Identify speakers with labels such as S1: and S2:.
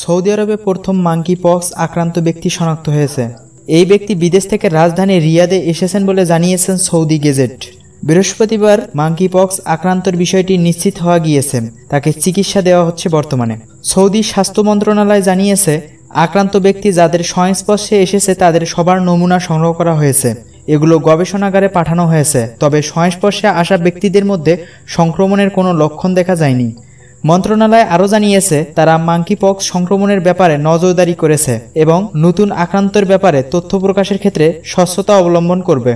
S1: Saudi আরবে প্রথম monkey pox আক্রান্ত ব্যক্তি শনাক্ত হয়েছে এই ব্যক্তি বিদেশ থেকে রাজধানী রিয়াদে এসেছেন বলে জানিয়েছেন সৌদি গেজেট বৃহস্পতিবার মাঙ্কি পক্স আক্রান্তর বিষয়টি নিশ্চিত হওয়া গিয়েছে তাকে চিকিৎসা দেওয়া হচ্ছে বর্তমানে সৌদি স্বাস্থ্য মন্ত্রণালয় জানিয়েছে আক্রান্ত ব্যক্তি যাদের সংস্পর্শে এসেছে তাদের সবার নমুনা সংগ্রহ করা হয়েছে এগুলো গবেষণাগারে পাঠানো হয়েছে তবে সংস্পর্শে আসা ব্যক্তিদের মধ্যে সংক্রমণের কোনো লক্ষণ দেখা যায়নি মন্ত্রণালয় আরও জানিয়েছে তারা মাংকিপক্স সংক্রমণের ব্যাপারে নজরদারি করেছে এবং নতুন আক্রান্তের ব্যাপারে তথ্য প্রকাশের ক্ষেত্রে স্বচ্ছতা অবলম্বন করবে